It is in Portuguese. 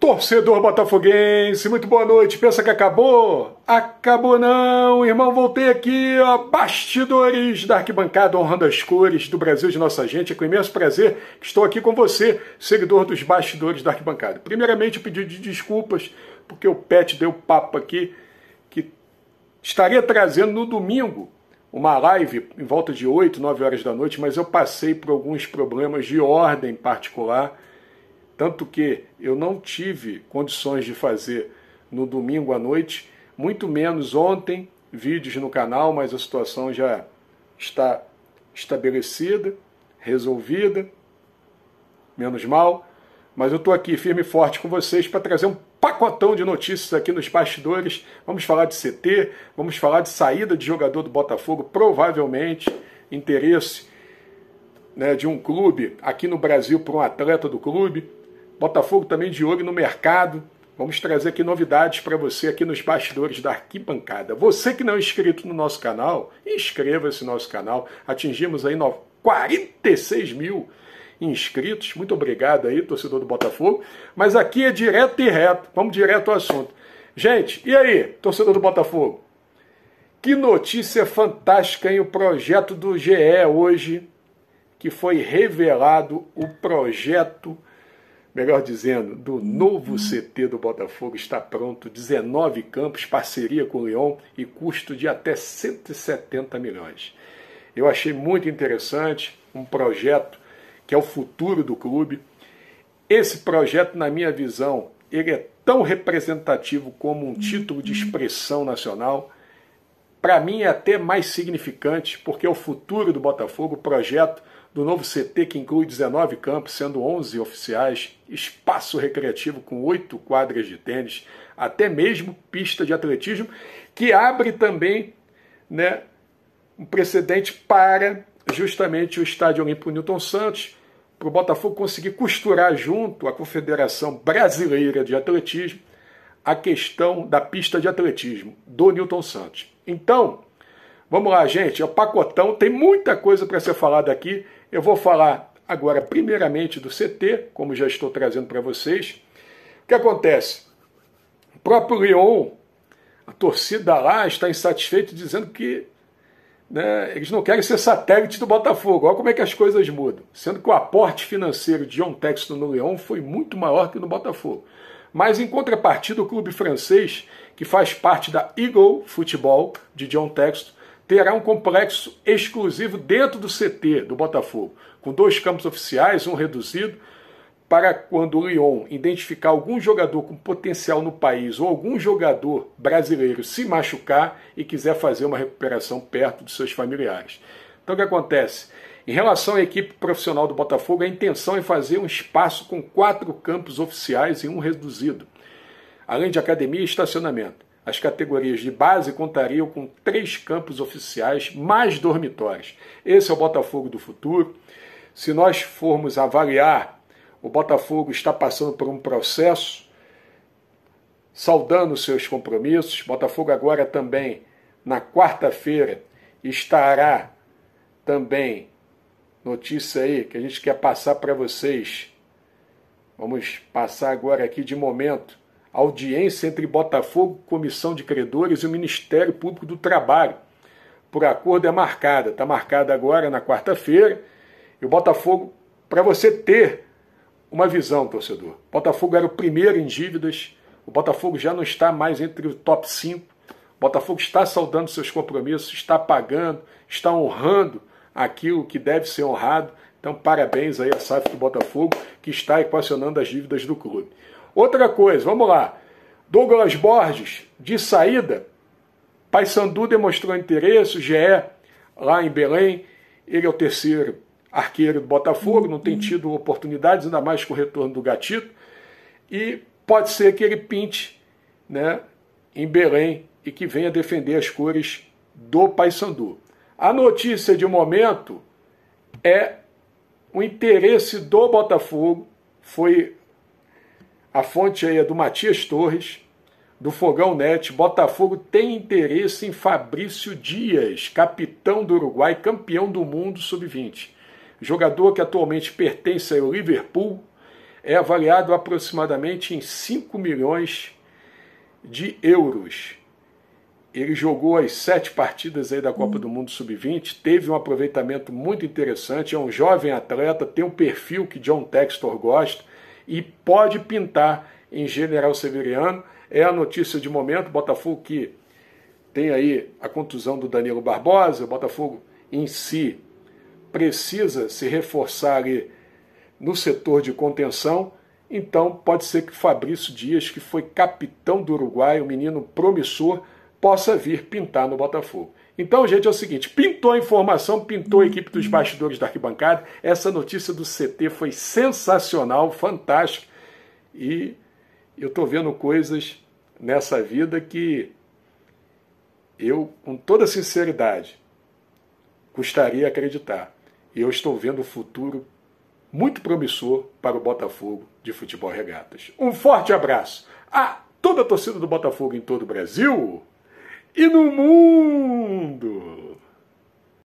Torcedor botafoguense, muito boa noite. Pensa que acabou? Acabou não, irmão. Voltei aqui, ó. Bastidores da arquibancada honrando as cores do Brasil de nossa gente. É com imenso prazer que estou aqui com você, seguidor dos bastidores da arquibancada. Primeiramente, eu pedi desculpas porque o Pet deu papo aqui que estaria trazendo no domingo uma live em volta de 8, 9 horas da noite, mas eu passei por alguns problemas de ordem particular tanto que eu não tive condições de fazer no domingo à noite, muito menos ontem, vídeos no canal, mas a situação já está estabelecida, resolvida, menos mal. Mas eu estou aqui firme e forte com vocês para trazer um pacotão de notícias aqui nos bastidores. Vamos falar de CT, vamos falar de saída de jogador do Botafogo, provavelmente interesse né, de um clube aqui no Brasil para um atleta do clube. Botafogo também de olho no mercado. Vamos trazer aqui novidades para você aqui nos bastidores da Arquibancada. Você que não é inscrito no nosso canal, inscreva-se no nosso canal. Atingimos aí 46 mil inscritos. Muito obrigado aí, torcedor do Botafogo. Mas aqui é direto e reto. Vamos direto ao assunto. Gente, e aí, torcedor do Botafogo? Que notícia fantástica em o projeto do GE hoje, que foi revelado o projeto melhor dizendo, do novo CT do Botafogo está pronto, 19 campos, parceria com o Leão e custo de até 170 milhões. Eu achei muito interessante um projeto que é o futuro do clube. Esse projeto, na minha visão, ele é tão representativo como um título de expressão nacional para mim é até mais significante, porque é o futuro do Botafogo, o projeto do novo CT que inclui 19 campos, sendo 11 oficiais, espaço recreativo com 8 quadras de tênis, até mesmo pista de atletismo, que abre também né, um precedente para justamente o Estádio Olímpico Newton Santos, para o Botafogo conseguir costurar junto à Confederação Brasileira de Atletismo a questão da pista de atletismo do Newton Santos. Então, vamos lá, gente, é o pacotão, tem muita coisa para ser falada aqui. Eu vou falar agora, primeiramente, do CT, como já estou trazendo para vocês. O que acontece? O próprio Lyon, a torcida lá, está insatisfeita, dizendo que né, eles não querem ser satélite do Botafogo. Olha como é que as coisas mudam. Sendo que o aporte financeiro de John Texton no Lyon foi muito maior que no Botafogo. Mas em contrapartida, o clube francês, que faz parte da Eagle Futebol de John Texto, terá um complexo exclusivo dentro do CT do Botafogo, com dois campos oficiais, um reduzido, para quando o Lyon identificar algum jogador com potencial no país ou algum jogador brasileiro se machucar e quiser fazer uma recuperação perto dos seus familiares. Então o que acontece? Em relação à equipe profissional do Botafogo, a intenção é fazer um espaço com quatro campos oficiais e um reduzido, além de academia e estacionamento. As categorias de base contariam com três campos oficiais, mais dormitórios. Esse é o Botafogo do futuro. Se nós formos avaliar, o Botafogo está passando por um processo, saudando seus compromissos. Botafogo agora também, na quarta-feira, estará também notícia aí que a gente quer passar para vocês. Vamos passar agora aqui de momento. Audiência entre Botafogo, Comissão de Credores e o Ministério Público do Trabalho. Por acordo é marcada, está marcada agora na quarta-feira. E o Botafogo, para você ter uma visão, torcedor. Botafogo era o primeiro em dívidas. O Botafogo já não está mais entre o top 5. Botafogo está saudando seus compromissos, está pagando, está honrando aquilo que deve ser honrado. Então, parabéns aí a SAF do Botafogo, que está equacionando as dívidas do clube. Outra coisa, vamos lá. Douglas Borges, de saída, Paysandu demonstrou interesse, o GE lá em Belém, ele é o terceiro arqueiro do Botafogo, não tem uhum. tido oportunidades, ainda mais com o retorno do Gatito, e pode ser que ele pinte né, em Belém e que venha defender as cores do Paysandu. A notícia de momento é o interesse do Botafogo, foi a fonte aí é do Matias Torres, do Fogão Net. Botafogo tem interesse em Fabrício Dias, capitão do Uruguai, campeão do mundo sub-20. Jogador que atualmente pertence ao Liverpool, é avaliado aproximadamente em 5 milhões de euros. Ele jogou as sete partidas aí da Copa uhum. do Mundo Sub-20, teve um aproveitamento muito interessante, é um jovem atleta, tem um perfil que John Textor gosta e pode pintar em General Severiano. É a notícia de momento, Botafogo que tem aí a contusão do Danilo Barbosa, o Botafogo em si precisa se reforçar ali no setor de contenção, então pode ser que Fabrício Dias, que foi capitão do Uruguai, um menino promissor, possa vir pintar no Botafogo. Então, gente, é o seguinte: pintou a informação, pintou a equipe dos bastidores da arquibancada. Essa notícia do CT foi sensacional, fantástica. E eu estou vendo coisas nessa vida que eu, com toda sinceridade, gostaria de acreditar. E eu estou vendo o futuro muito promissor para o Botafogo de futebol regatas. Um forte abraço a toda a torcida do Botafogo em todo o Brasil e no mundo.